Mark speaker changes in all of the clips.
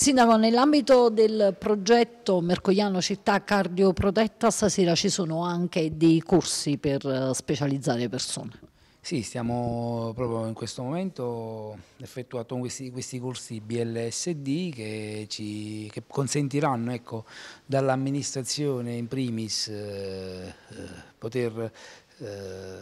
Speaker 1: Sindaco, nell'ambito del progetto Mercogliano Città Cardioprotetta stasera ci sono anche dei corsi per eh, specializzare persone.
Speaker 2: Sì, stiamo proprio in questo momento effettuando questi, questi corsi BLSD che, ci, che consentiranno ecco, dall'amministrazione in primis eh, eh poter eh,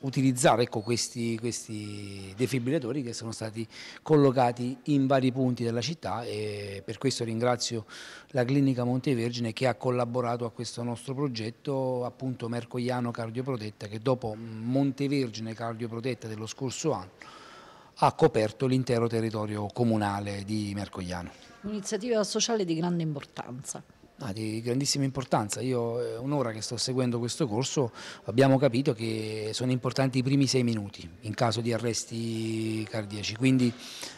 Speaker 2: utilizzare ecco, questi, questi, defibrillatori che sono stati collocati in vari punti della città e per questo ringrazio la clinica Montevergine che ha collaborato a questo nostro progetto appunto Mercogliano Cardioprotetta che dopo Montevergine Cardioprotetta dello scorso anno ha coperto l'intero territorio comunale di Mercogliano.
Speaker 1: Un'iniziativa sociale di grande importanza.
Speaker 2: No, ah, di grandissima importanza. Io eh, un'ora che sto seguendo questo corso abbiamo capito che sono importanti i primi sei minuti in caso di arresti cardiaci, quindi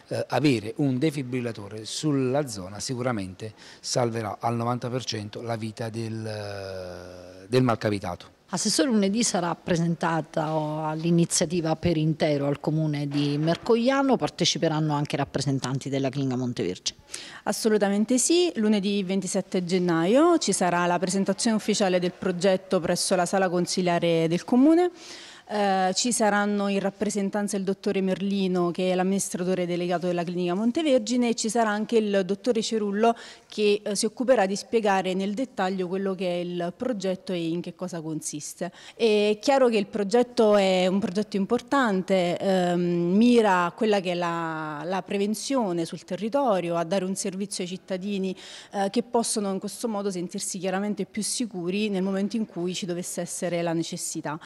Speaker 2: eh, avere un defibrillatore sulla zona sicuramente salverà al 90% la vita del, eh, del malcapitato.
Speaker 1: Assessore, lunedì sarà presentata oh, l'iniziativa per intero al comune di Mercogliano, parteciperanno anche rappresentanti della Clinga Montevirce.
Speaker 3: Assolutamente sì, lunedì 27 gennaio ci sarà la presentazione ufficiale del progetto presso la sala consiliare del comune eh, ci saranno in rappresentanza il dottore Merlino che è l'amministratore delegato della clinica Montevergine e ci sarà anche il dottore Cerullo che eh, si occuperà di spiegare nel dettaglio quello che è il progetto e in che cosa consiste. È chiaro che il progetto è un progetto importante, ehm, mira a quella che è la, la, prevenzione sul territorio, a dare un servizio ai cittadini eh, che possono in questo modo sentirsi chiaramente più sicuri nel momento in cui ci dovesse essere la necessità.